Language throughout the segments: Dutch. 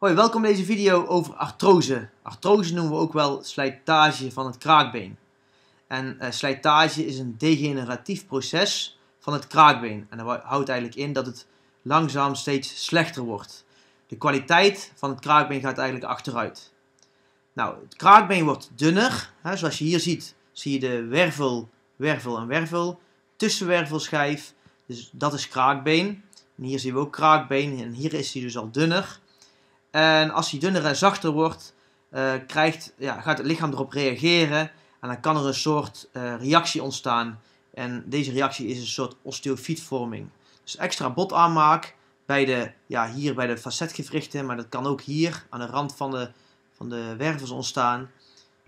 Hoi, welkom in deze video over artrose. Artrose noemen we ook wel slijtage van het kraakbeen. En eh, slijtage is een degeneratief proces van het kraakbeen. En dat houdt eigenlijk in dat het langzaam steeds slechter wordt. De kwaliteit van het kraakbeen gaat eigenlijk achteruit. Nou, het kraakbeen wordt dunner. Hè, zoals je hier ziet, zie je de wervel, wervel en wervel. Tussenwervelschijf, dus dat is kraakbeen. En hier zien we ook kraakbeen en hier is hij dus al dunner. En als die dunner en zachter wordt, eh, krijgt, ja, gaat het lichaam erop reageren. En dan kan er een soort eh, reactie ontstaan. En deze reactie is een soort osteofietvorming. Dus extra aanmaak bij de, ja, hier bij de facetgewrichten, maar dat kan ook hier aan de rand van de, van de wervels ontstaan.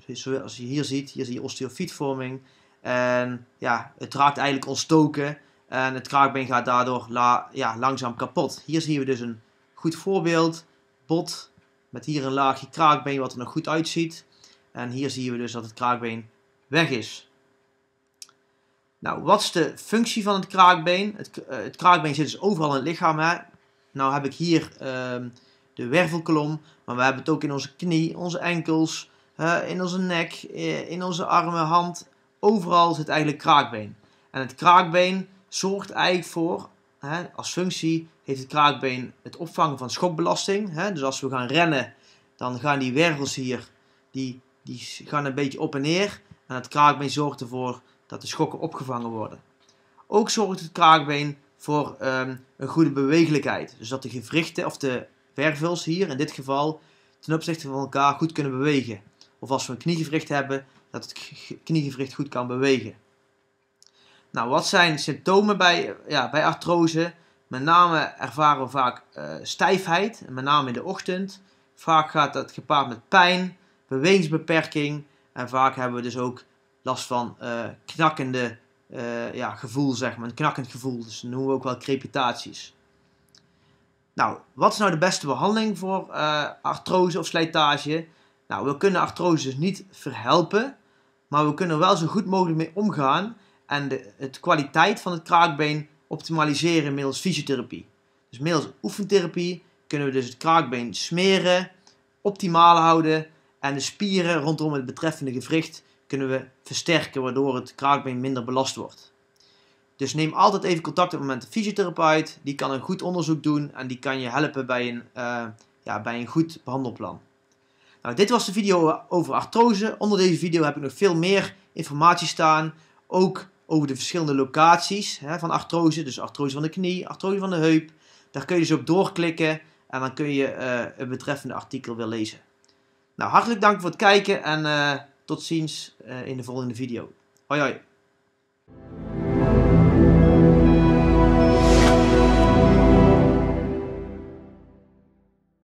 Dus Zoals je hier ziet, hier zie je osteofietvorming. En ja, het raakt eigenlijk ontstoken en het kraakbeen gaat daardoor la, ja, langzaam kapot. Hier zien we dus een goed voorbeeld met hier een laagje kraakbeen wat er nog goed uitziet. En hier zien we dus dat het kraakbeen weg is. Nou, wat is de functie van het kraakbeen? Het, eh, het kraakbeen zit dus overal in het lichaam. Hè? Nou heb ik hier ehm, de wervelkolom, maar we hebben het ook in onze knie, onze enkels, in onze nek, in onze armen, hand. Overal zit eigenlijk kraakbeen. En het kraakbeen zorgt eigenlijk voor Hè, als functie heeft het kraakbeen het opvangen van schokbelasting. Hè, dus als we gaan rennen, dan gaan die wervels hier, die, die gaan een beetje op en neer. En het kraakbeen zorgt ervoor dat de schokken opgevangen worden. Ook zorgt het kraakbeen voor ehm, een goede bewegelijkheid. Dus dat de gewrichten of de wervels hier in dit geval ten opzichte van elkaar goed kunnen bewegen. Of als we een kniegewricht hebben, dat het kniegewricht goed kan bewegen. Nou, wat zijn symptomen bij, ja, bij artrose? Met name ervaren we vaak eh, stijfheid, met name in de ochtend. Vaak gaat dat gepaard met pijn, bewegingsbeperking en vaak hebben we dus ook last van uh, knakkende eh, ja, gevoel, zeg maar. Een knakkend gevoel, dus dat noemen we ook wel crepitaties. Nou, wat is nou de beste behandeling voor artrose of slijtage? Nou, we kunnen artrose dus niet verhelpen, maar we kunnen er wel zo goed mogelijk mee omgaan en de het kwaliteit van het kraakbeen optimaliseren middels fysiotherapie. Dus middels oefentherapie kunnen we dus het kraakbeen smeren, optimaal houden en de spieren rondom het betreffende gewricht kunnen we versterken, waardoor het kraakbeen minder belast wordt. Dus neem altijd even contact op met een fysiotherapeut. Die kan een goed onderzoek doen en die kan je helpen bij een, eh, ja, bij een goed behandelplan. Nou, dit was de video over artrose. Onder deze video heb ik nog veel meer informatie staan. Ook over de verschillende locaties hè, van artrose. Dus artrose van de knie, artrose van de heup. Daar kun je dus op doorklikken en dan kun je het eh, betreffende artikel weer lezen. Nou, hartelijk dank voor het kijken en eh, tot ziens eh, in de volgende video. Hoi hoi!